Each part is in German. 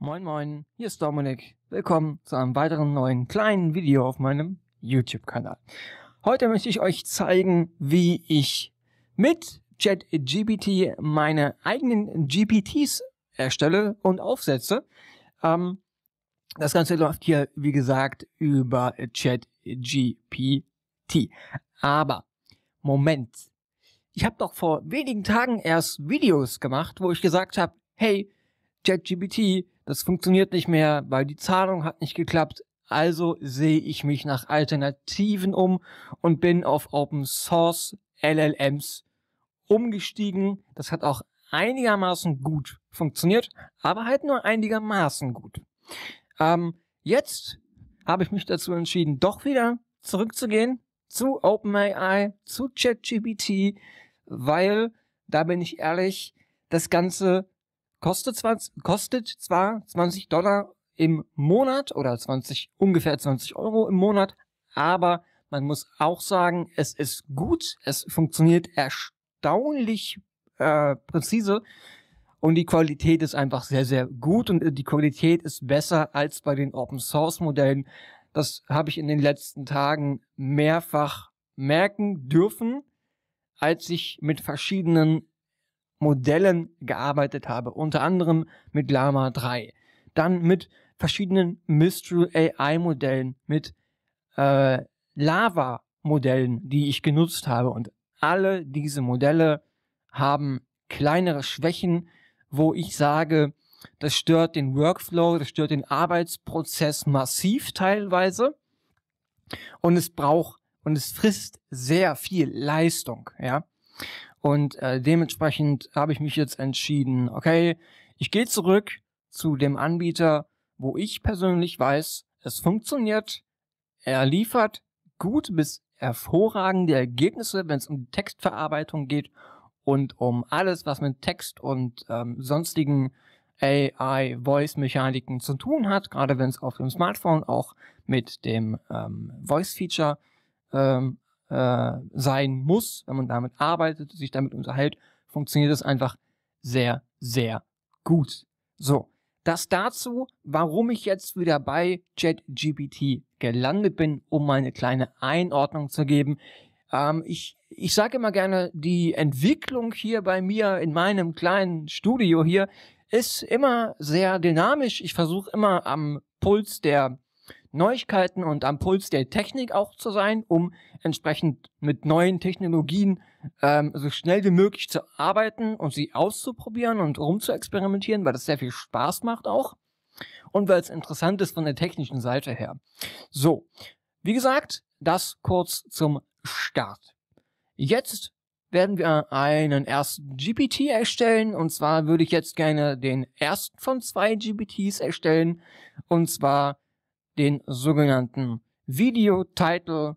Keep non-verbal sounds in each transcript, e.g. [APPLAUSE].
Moin moin, hier ist Dominik. Willkommen zu einem weiteren neuen kleinen Video auf meinem YouTube-Kanal. Heute möchte ich euch zeigen, wie ich mit ChatGPT meine eigenen GPTs erstelle und aufsetze. Ähm, das Ganze läuft hier, wie gesagt, über ChatGPT. Aber, Moment. Ich habe doch vor wenigen Tagen erst Videos gemacht, wo ich gesagt habe, hey, ChatGPT, das funktioniert nicht mehr, weil die Zahlung hat nicht geklappt. Also sehe ich mich nach Alternativen um und bin auf Open Source LLMs umgestiegen. Das hat auch einigermaßen gut funktioniert, aber halt nur einigermaßen gut. Ähm, jetzt habe ich mich dazu entschieden, doch wieder zurückzugehen zu OpenAI, zu ChatGPT, weil, da bin ich ehrlich, das Ganze Kostet, zwar, kostet zwar 20 Dollar im Monat oder 20, ungefähr 20 Euro im Monat, aber man muss auch sagen, es ist gut, es funktioniert erstaunlich äh, präzise und die Qualität ist einfach sehr, sehr gut und die Qualität ist besser als bei den Open Source Modellen. Das habe ich in den letzten Tagen mehrfach merken dürfen, als ich mit verschiedenen Modellen gearbeitet habe, unter anderem mit Llama 3, dann mit verschiedenen Mistral AI Modellen, mit äh, Lava Modellen, die ich genutzt habe und alle diese Modelle haben kleinere Schwächen, wo ich sage, das stört den Workflow, das stört den Arbeitsprozess massiv teilweise und es braucht und es frisst sehr viel Leistung, ja. Und äh, dementsprechend habe ich mich jetzt entschieden, okay, ich gehe zurück zu dem Anbieter, wo ich persönlich weiß, es funktioniert, er liefert gut bis hervorragende Ergebnisse, wenn es um die Textverarbeitung geht und um alles, was mit Text und ähm, sonstigen AI-Voice-Mechaniken zu tun hat, gerade wenn es auf dem Smartphone auch mit dem ähm, Voice-Feature ähm, äh, sein muss, wenn man damit arbeitet, sich damit unterhält, funktioniert es einfach sehr, sehr gut. So, das dazu, warum ich jetzt wieder bei ChatGPT gelandet bin, um meine kleine Einordnung zu geben. Ähm, ich ich sage immer gerne, die Entwicklung hier bei mir in meinem kleinen Studio hier ist immer sehr dynamisch. Ich versuche immer am Puls der Neuigkeiten und am Puls der Technik auch zu sein, um entsprechend mit neuen Technologien ähm, so schnell wie möglich zu arbeiten und sie auszuprobieren und rumzuexperimentieren, weil das sehr viel Spaß macht auch und weil es interessant ist von der technischen Seite her. So, wie gesagt, das kurz zum Start. Jetzt werden wir einen ersten GPT erstellen. Und zwar würde ich jetzt gerne den ersten von zwei GPTs erstellen. Und zwar den sogenannten Video Title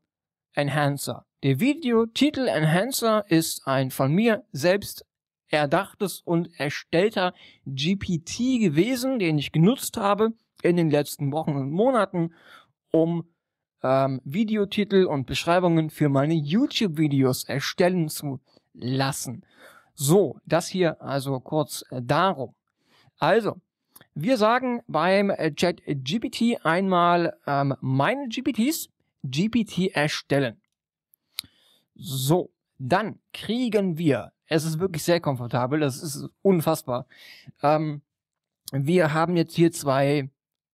Enhancer. Der Video Title Enhancer ist ein von mir selbst erdachtes und erstellter GPT gewesen, den ich genutzt habe in den letzten Wochen und Monaten, um ähm, Videotitel und Beschreibungen für meine YouTube-Videos erstellen zu lassen. So, das hier also kurz äh, darum. Also, wir sagen beim äh, ChatGPT einmal ähm, meine GPTs, GPT erstellen. So, dann kriegen wir, es ist wirklich sehr komfortabel, das ist unfassbar. Ähm, wir haben jetzt hier zwei,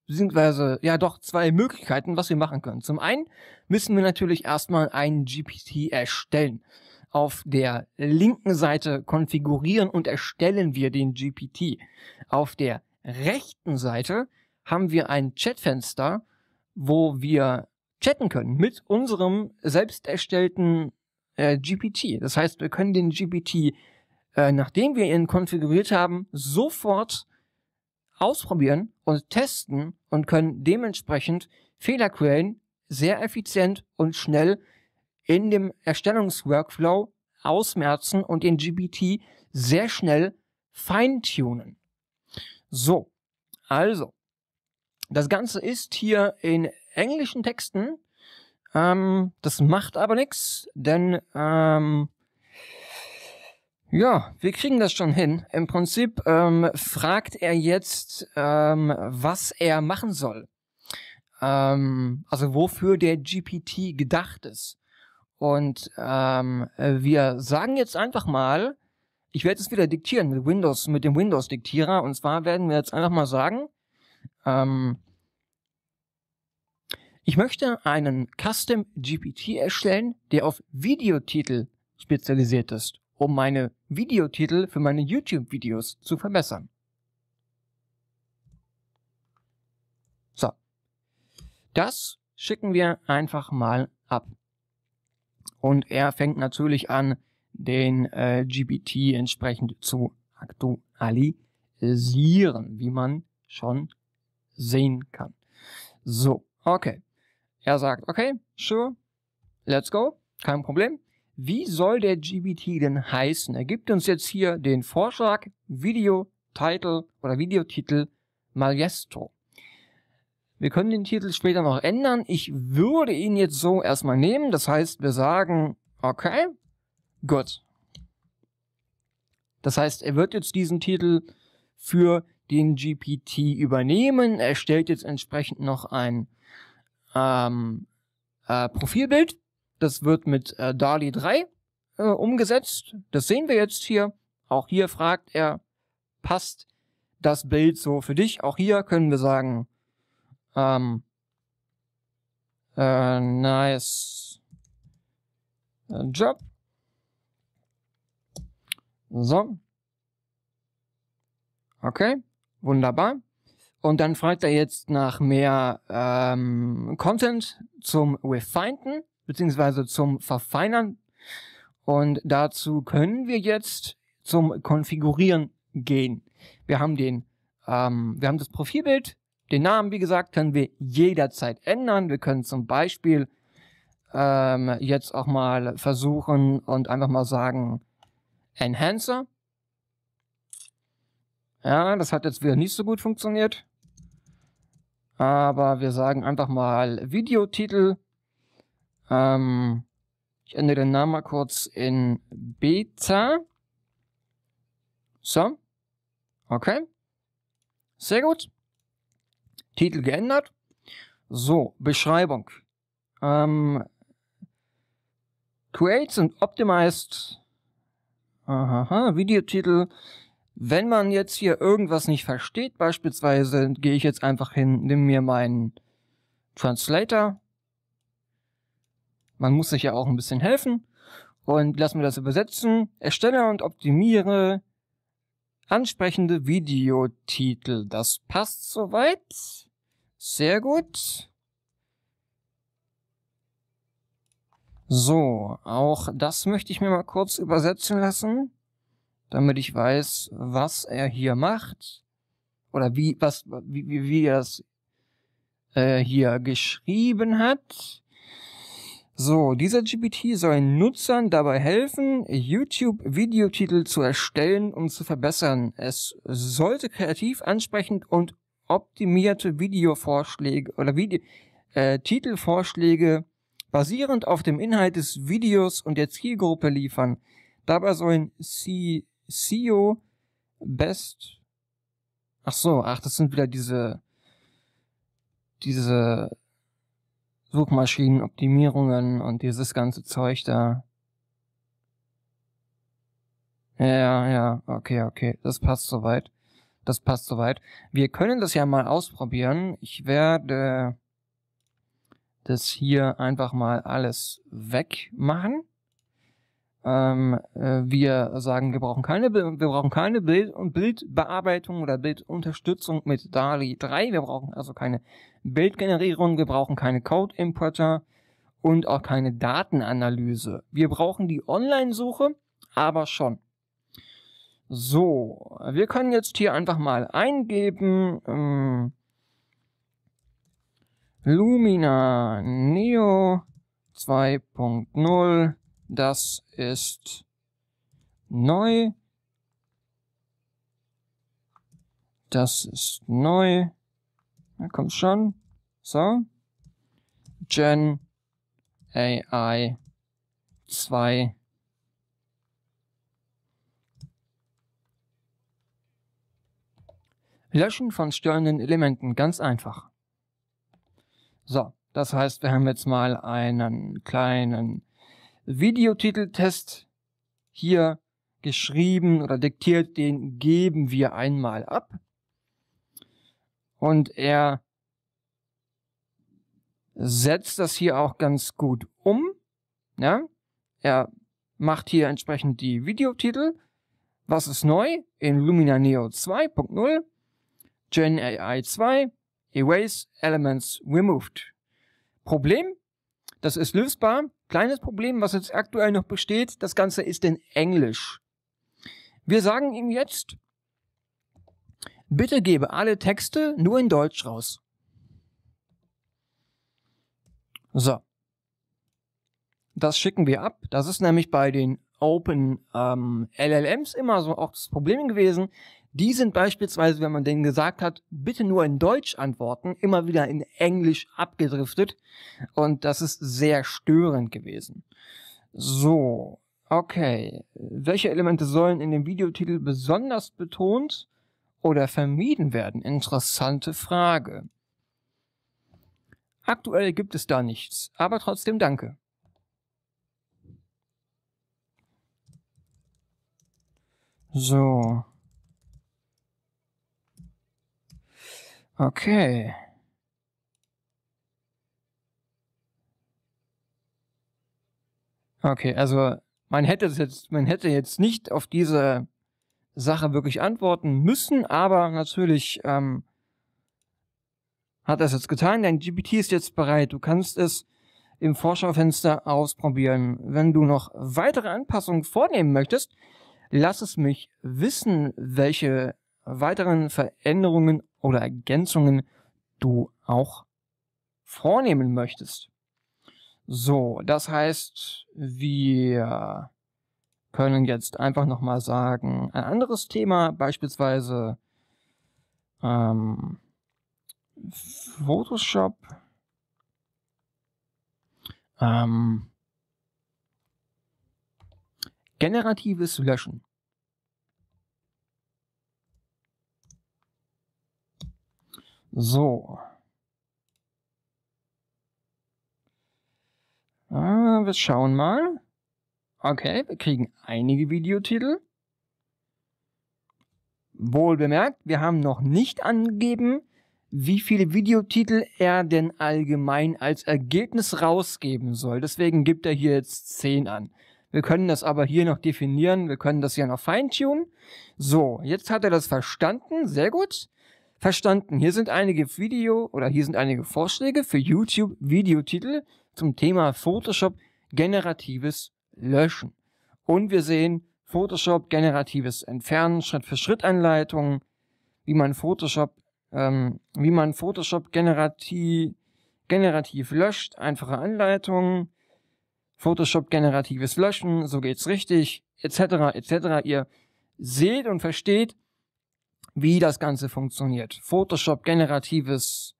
beziehungsweise, ja doch, zwei Möglichkeiten, was wir machen können. Zum einen müssen wir natürlich erstmal einen GPT erstellen auf der linken Seite konfigurieren und erstellen wir den GPT. Auf der rechten Seite haben wir ein Chatfenster, wo wir chatten können mit unserem selbst erstellten äh, GPT. Das heißt, wir können den GPT, äh, nachdem wir ihn konfiguriert haben, sofort ausprobieren und testen und können dementsprechend Fehlerquellen sehr effizient und schnell in dem Erstellungsworkflow ausmerzen und den GPT sehr schnell feintunen. So, also, das Ganze ist hier in englischen Texten. Ähm, das macht aber nichts, denn ähm, ja, wir kriegen das schon hin. Im Prinzip ähm, fragt er jetzt, ähm, was er machen soll. Ähm, also wofür der GPT gedacht ist. Und ähm, wir sagen jetzt einfach mal, ich werde es wieder diktieren mit Windows, mit dem Windows-Diktierer. Und zwar werden wir jetzt einfach mal sagen, ähm, ich möchte einen Custom GPT erstellen, der auf Videotitel spezialisiert ist, um meine Videotitel für meine YouTube-Videos zu verbessern. So. Das schicken wir einfach mal ab. Und er fängt natürlich an, den äh, GPT entsprechend zu aktualisieren, wie man schon sehen kann. So, okay. Er sagt, okay, sure, let's go, kein Problem. Wie soll der GBT denn heißen? Er gibt uns jetzt hier den Vorschlag Videotitel oder Videotitel Majesto. Wir können den Titel später noch ändern. Ich würde ihn jetzt so erstmal nehmen. Das heißt, wir sagen, okay, Gut. Das heißt, er wird jetzt diesen Titel für den GPT übernehmen. Er stellt jetzt entsprechend noch ein ähm, äh, Profilbild. Das wird mit äh, DALI 3 äh, umgesetzt. Das sehen wir jetzt hier. Auch hier fragt er, passt das Bild so für dich? Auch hier können wir sagen, ähm, äh, nice äh, job. So. Okay, wunderbar. Und dann fragt er jetzt nach mehr ähm, Content zum Refinden bzw. zum Verfeinern. Und dazu können wir jetzt zum Konfigurieren gehen. Wir haben den, ähm, wir haben das Profilbild, den Namen, wie gesagt, können wir jederzeit ändern. Wir können zum Beispiel ähm, jetzt auch mal versuchen und einfach mal sagen, Enhancer. Ja, das hat jetzt wieder nicht so gut funktioniert. Aber wir sagen einfach mal Videotitel. Ähm, ich ändere den Namen mal kurz in Beta. So. Okay. Sehr gut. Titel geändert. So, Beschreibung. Ähm, creates and optimized Aha, Videotitel. Wenn man jetzt hier irgendwas nicht versteht, beispielsweise, gehe ich jetzt einfach hin, nimm mir meinen Translator. Man muss sich ja auch ein bisschen helfen. Und lass mir das übersetzen. Erstelle und optimiere ansprechende Videotitel. Das passt soweit. Sehr gut. So, auch das möchte ich mir mal kurz übersetzen lassen, damit ich weiß, was er hier macht oder wie, was, wie, wie, wie er das äh, hier geschrieben hat. So, dieser GPT soll Nutzern dabei helfen, YouTube-Videotitel zu erstellen und zu verbessern. Es sollte kreativ ansprechend und optimierte Videovorschläge oder Vide äh, Titelvorschläge basierend auf dem Inhalt des Videos und der Zielgruppe liefern. Dabei sollen SEO Best Ach so, ach, das sind wieder diese diese Suchmaschinenoptimierungen und dieses ganze Zeug da. Ja, ja, okay, okay, das passt soweit. Das passt soweit. Wir können das ja mal ausprobieren. Ich werde das hier einfach mal alles wegmachen. Ähm, äh, wir sagen, wir brauchen keine, wir brauchen keine Bild- und Bildbearbeitung oder Bildunterstützung mit DALI 3. Wir brauchen also keine Bildgenerierung, wir brauchen keine Code-Importer und auch keine Datenanalyse. Wir brauchen die Online-Suche, aber schon. So, wir können jetzt hier einfach mal eingeben, ähm, Lumina Neo 2.0. Das ist neu. Das ist neu. Da kommt schon. So. Gen AI 2. Löschen von störenden Elementen ganz einfach. So, das heißt, wir haben jetzt mal einen kleinen Videotiteltest hier geschrieben oder diktiert, den geben wir einmal ab. Und er setzt das hier auch ganz gut um. Ja? Er macht hier entsprechend die Videotitel. Was ist neu in Lumina Neo 2.0, Gen AI 2, Erase Elements Removed. Problem, das ist lösbar. Kleines Problem, was jetzt aktuell noch besteht, das Ganze ist in Englisch. Wir sagen ihm jetzt, bitte gebe alle Texte nur in Deutsch raus. So. Das schicken wir ab. Das ist nämlich bei den Open ähm, LLMs immer so auch das Problem gewesen. Die sind beispielsweise, wenn man denen gesagt hat, bitte nur in Deutsch antworten, immer wieder in Englisch abgedriftet. Und das ist sehr störend gewesen. So, okay. Welche Elemente sollen in dem Videotitel besonders betont oder vermieden werden? Interessante Frage. Aktuell gibt es da nichts, aber trotzdem danke. So. Okay. Okay, also man hätte jetzt, man hätte jetzt nicht auf diese Sache wirklich antworten müssen, aber natürlich ähm, hat es jetzt getan. Dein GPT ist jetzt bereit. Du kannst es im Vorschaufenster ausprobieren. Wenn du noch weitere Anpassungen vornehmen möchtest, Lass es mich wissen, welche weiteren Veränderungen oder Ergänzungen du auch vornehmen möchtest. So, das heißt, wir können jetzt einfach nochmal sagen, ein anderes Thema, beispielsweise ähm, Photoshop. Ähm, Generatives Löschen. So. Ah, wir schauen mal. Okay, wir kriegen einige Videotitel. Wohl bemerkt, wir haben noch nicht angegeben, wie viele Videotitel er denn allgemein als Ergebnis rausgeben soll. Deswegen gibt er hier jetzt 10 an. Wir können das aber hier noch definieren. Wir können das hier noch feintunen. So, jetzt hat er das verstanden. Sehr gut. Verstanden. Hier sind einige Video oder hier sind einige Vorschläge für YouTube Videotitel zum Thema Photoshop generatives Löschen. Und wir sehen Photoshop generatives Entfernen, Schritt für Schritt Anleitungen, wie man Photoshop, ähm, wie man Photoshop generativ, generativ löscht, einfache Anleitungen, Photoshop-generatives Löschen, so geht's richtig, etc., etc. Ihr seht und versteht, wie das Ganze funktioniert. Photoshop-generatives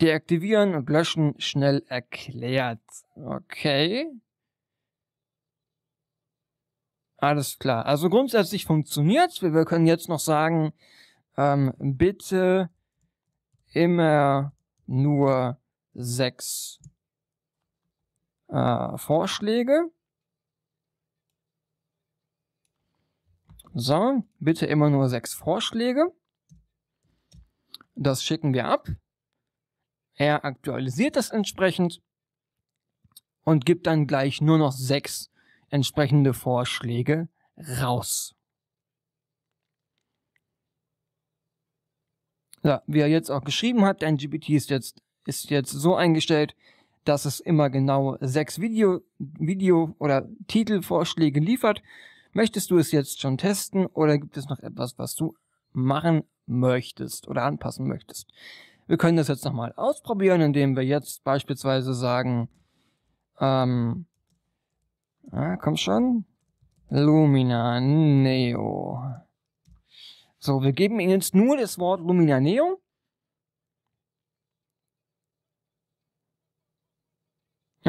Deaktivieren und Löschen schnell erklärt. Okay. Alles klar. Also grundsätzlich funktioniert Wir können jetzt noch sagen, ähm, bitte immer nur sechs äh, Vorschläge. So, bitte immer nur sechs Vorschläge. Das schicken wir ab. Er aktualisiert das entsprechend und gibt dann gleich nur noch sechs entsprechende Vorschläge raus. Ja, wie er jetzt auch geschrieben hat, dein GPT ist jetzt, ist jetzt so eingestellt, dass es immer genau sechs Video, Video oder Titelvorschläge liefert. Möchtest du es jetzt schon testen oder gibt es noch etwas, was du machen möchtest oder anpassen möchtest? Wir können das jetzt nochmal ausprobieren, indem wir jetzt beispielsweise sagen, ähm, ah, komm schon, Lumina Neo. So, wir geben Ihnen jetzt nur das Wort Lumina Neo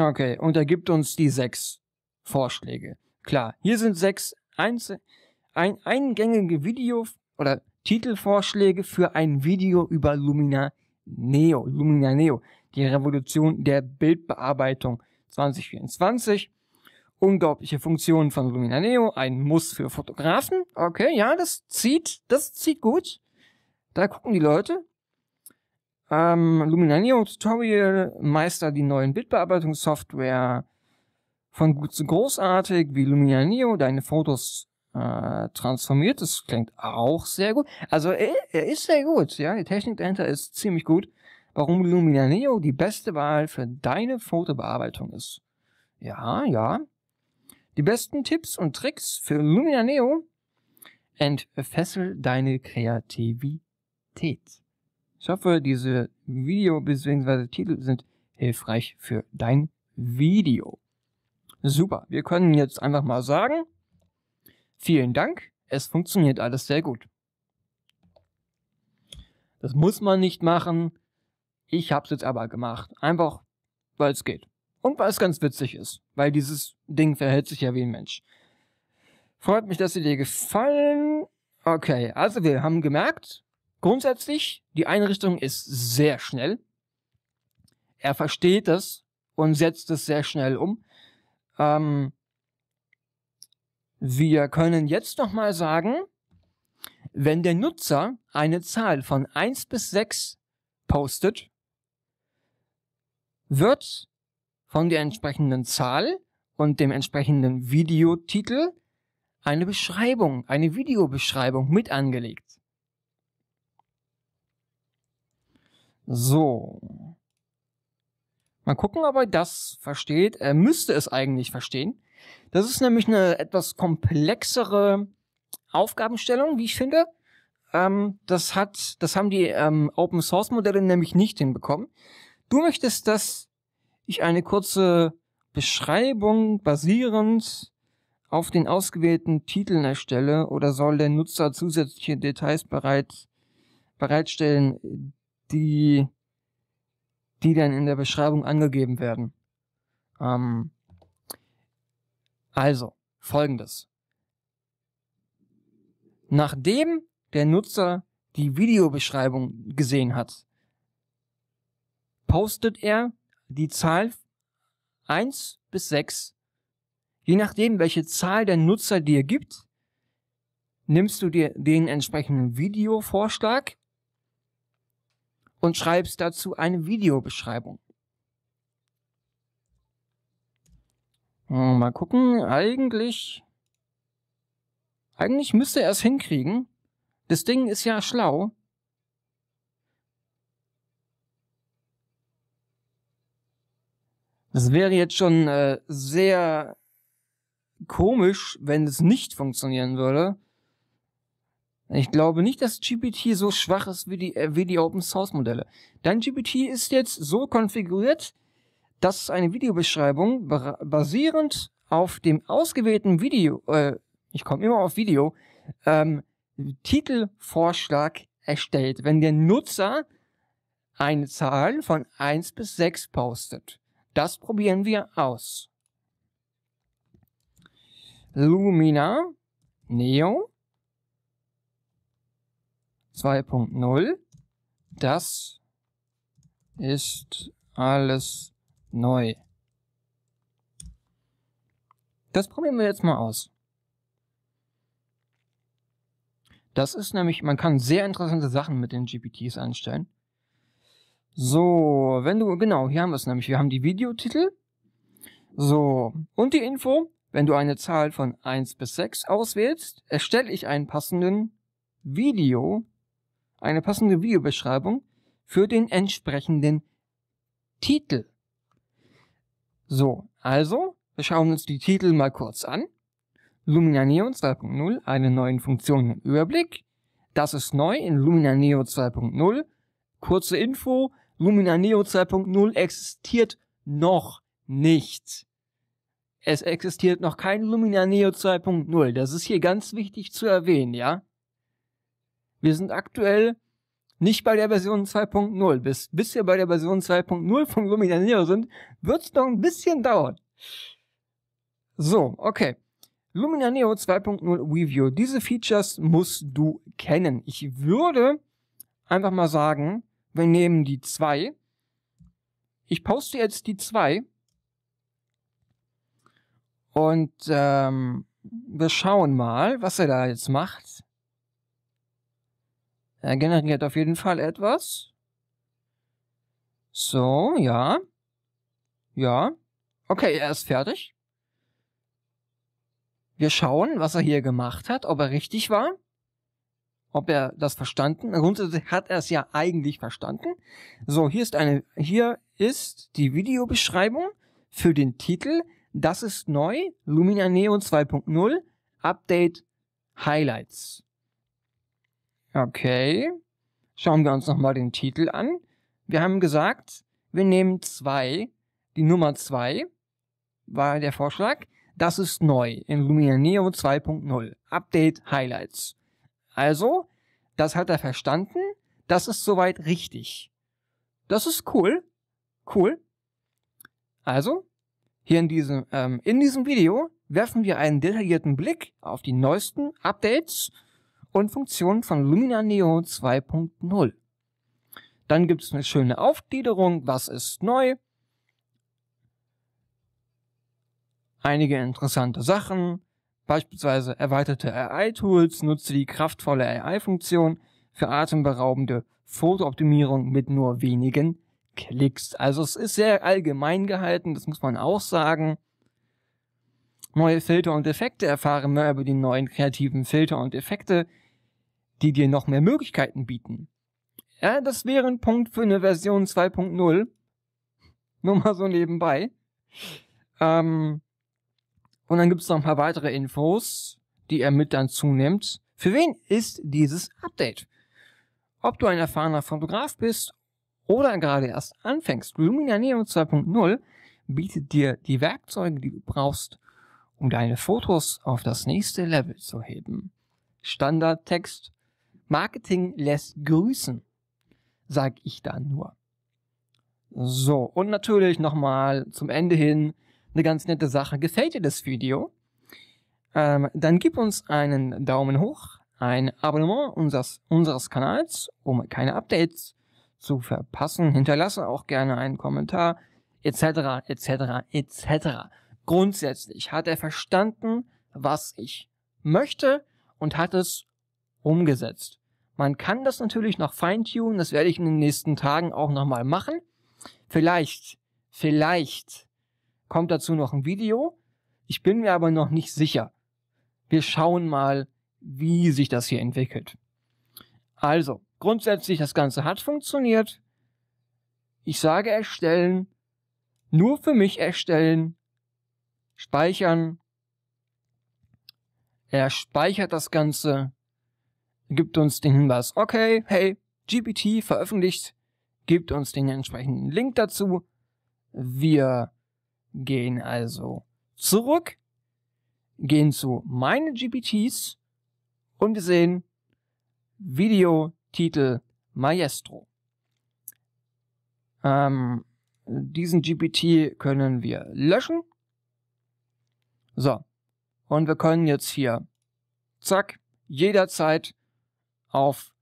Okay, und er gibt uns die sechs Vorschläge. Klar, hier sind sechs einzel ein eingängige Video- oder Titelvorschläge für ein Video über Lumina Neo. Lumina Neo, die Revolution der Bildbearbeitung 2024. Unglaubliche Funktionen von Lumina Neo, ein Muss für Fotografen. Okay, ja, das zieht, das zieht gut. Da gucken die Leute. Ähm, Neo Tutorial, Meister die neuen Bildbearbeitungssoftware. Von gut zu großartig, wie Lumina Neo deine Fotos äh, transformiert. Das klingt auch sehr gut. Also er, er ist sehr gut, ja. Die Technik dahinter ist ziemlich gut. Warum Lumina Neo die beste Wahl für deine Fotobearbeitung ist. Ja, ja. Die besten Tipps und Tricks für Lumina Neo entfessel deine Kreativität. Ich hoffe, diese Video bzw. Titel sind hilfreich für dein Video. Super, wir können jetzt einfach mal sagen, vielen Dank, es funktioniert alles sehr gut. Das muss man nicht machen, ich habe es jetzt aber gemacht, einfach weil es geht. Und weil es ganz witzig ist, weil dieses Ding verhält sich ja wie ein Mensch. Freut mich, dass sie dir gefallen. Okay, also wir haben gemerkt, Grundsätzlich, die Einrichtung ist sehr schnell. Er versteht es und setzt es sehr schnell um. Ähm, wir können jetzt nochmal sagen, wenn der Nutzer eine Zahl von 1 bis 6 postet, wird von der entsprechenden Zahl und dem entsprechenden Videotitel eine Beschreibung, eine Videobeschreibung mit angelegt. So. Mal gucken, ob er das versteht. Er müsste es eigentlich verstehen. Das ist nämlich eine etwas komplexere Aufgabenstellung, wie ich finde. Ähm, das hat, das haben die ähm, Open Source Modelle nämlich nicht hinbekommen. Du möchtest, dass ich eine kurze Beschreibung basierend auf den ausgewählten Titeln erstelle oder soll der Nutzer zusätzliche Details bereit, bereitstellen, die, die dann in der Beschreibung angegeben werden. Ähm, also, folgendes. Nachdem der Nutzer die Videobeschreibung gesehen hat, postet er die Zahl 1 bis 6. Je nachdem, welche Zahl der Nutzer dir gibt, nimmst du dir den entsprechenden Videovorschlag und schreibst dazu eine Videobeschreibung. Hm, mal gucken, eigentlich, eigentlich müsste er es hinkriegen. Das Ding ist ja schlau. Das wäre jetzt schon äh, sehr komisch, wenn es nicht funktionieren würde. Ich glaube nicht, dass GPT so schwach ist wie die, äh, wie die Open Source Modelle. Dein GPT ist jetzt so konfiguriert, dass eine Videobeschreibung basierend auf dem ausgewählten Video, äh, ich komme immer auf Video, ähm, Titelvorschlag erstellt, wenn der Nutzer eine Zahl von 1 bis 6 postet. Das probieren wir aus. Lumina, Neo, 2.0. Das ist alles neu. Das probieren wir jetzt mal aus. Das ist nämlich, man kann sehr interessante Sachen mit den GPTs anstellen. So, wenn du, genau, hier haben wir es nämlich. Wir haben die Videotitel. So, und die Info. Wenn du eine Zahl von 1 bis 6 auswählst, erstelle ich einen passenden Video eine passende Videobeschreibung für den entsprechenden Titel. So, also, wir schauen uns die Titel mal kurz an. Lumina Neo 2.0, eine neue Funktion im Überblick. Das ist neu in Lumina Neo 2.0. Kurze Info, Lumina Neo 2.0 existiert noch nicht. Es existiert noch kein Lumina Neo 2.0. Das ist hier ganz wichtig zu erwähnen, ja? Wir sind aktuell nicht bei der Version 2.0. Bis, bis wir bei der Version 2.0 von Lumina Neo sind, wird es noch ein bisschen dauern. So, okay. Lumina Neo 2.0 Review. Diese Features musst du kennen. Ich würde einfach mal sagen, wir nehmen die zwei. Ich poste jetzt die zwei Und ähm, wir schauen mal, was er da jetzt macht. Er generiert auf jeden Fall etwas. So, ja. Ja. Okay, er ist fertig. Wir schauen, was er hier gemacht hat, ob er richtig war, ob er das verstanden. Grundsätzlich hat er es ja eigentlich verstanden. So, hier ist eine, hier ist die Videobeschreibung für den Titel. Das ist neu, Lumina Neo 2.0, Update Highlights. Okay. Schauen wir uns nochmal den Titel an. Wir haben gesagt, wir nehmen zwei. Die Nummer zwei war der Vorschlag. Das ist neu in Lumia Neo 2.0. Update Highlights. Also, das hat er verstanden. Das ist soweit richtig. Das ist cool. Cool. Also, hier in diesem, ähm, in diesem Video werfen wir einen detaillierten Blick auf die neuesten Updates und Funktionen von Lumina Neo 2.0. Dann gibt es eine schöne Aufgliederung, was ist neu, einige interessante Sachen, beispielsweise erweiterte AI-Tools, nutze die kraftvolle AI-Funktion für atemberaubende Fotooptimierung mit nur wenigen Klicks. Also es ist sehr allgemein gehalten, das muss man auch sagen. Neue Filter und Effekte erfahren mehr über die neuen kreativen Filter und Effekte, die dir noch mehr Möglichkeiten bieten. Ja, das wäre ein Punkt für eine Version 2.0. [LAUGHS] Nur mal so nebenbei. Ähm, und dann gibt es noch ein paar weitere Infos, die er mit dann zunimmt. Für wen ist dieses Update? Ob du ein erfahrener Fotograf bist oder gerade erst anfängst, Lumina Neo 2.0 bietet dir die Werkzeuge, die du brauchst, um deine Fotos auf das nächste Level zu heben. Standardtext, Marketing lässt grüßen, sag ich da nur. So, und natürlich nochmal zum Ende hin eine ganz nette Sache. Gefällt dir das Video? Ähm, dann gib uns einen Daumen hoch, ein Abonnement unseres, unseres Kanals, um keine Updates zu verpassen. Hinterlasse auch gerne einen Kommentar, etc., etc., etc. Grundsätzlich hat er verstanden, was ich möchte und hat es umgesetzt. Man kann das natürlich noch feintunen, das werde ich in den nächsten Tagen auch nochmal machen. Vielleicht, vielleicht kommt dazu noch ein Video. Ich bin mir aber noch nicht sicher. Wir schauen mal, wie sich das hier entwickelt. Also, grundsätzlich, das Ganze hat funktioniert. Ich sage erstellen, nur für mich erstellen, speichern. Er speichert das Ganze gibt uns den Hinweis, okay, hey, GPT veröffentlicht, gibt uns den entsprechenden Link dazu. Wir gehen also zurück, gehen zu meine GPTs und wir sehen Videotitel Maestro. Ähm, diesen GPT können wir löschen. So. Und wir können jetzt hier, zack, jederzeit auf,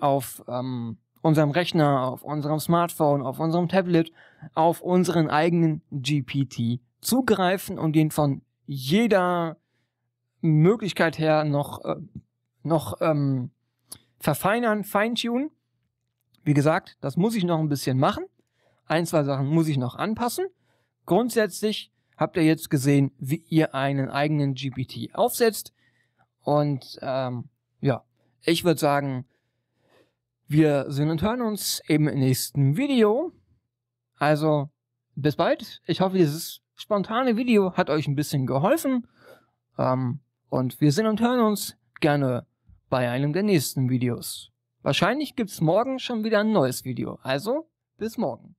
auf ähm, unserem Rechner, auf unserem Smartphone, auf unserem Tablet, auf unseren eigenen GPT zugreifen und den von jeder Möglichkeit her noch, äh, noch ähm, verfeinern, feintunen. Wie gesagt, das muss ich noch ein bisschen machen. Ein, zwei Sachen muss ich noch anpassen. Grundsätzlich habt ihr jetzt gesehen, wie ihr einen eigenen GPT aufsetzt. Und ähm, ich würde sagen, wir sehen und hören uns im nächsten Video. Also, bis bald. Ich hoffe, dieses spontane Video hat euch ein bisschen geholfen. Ähm, und wir sehen und hören uns gerne bei einem der nächsten Videos. Wahrscheinlich gibt es morgen schon wieder ein neues Video. Also, bis morgen.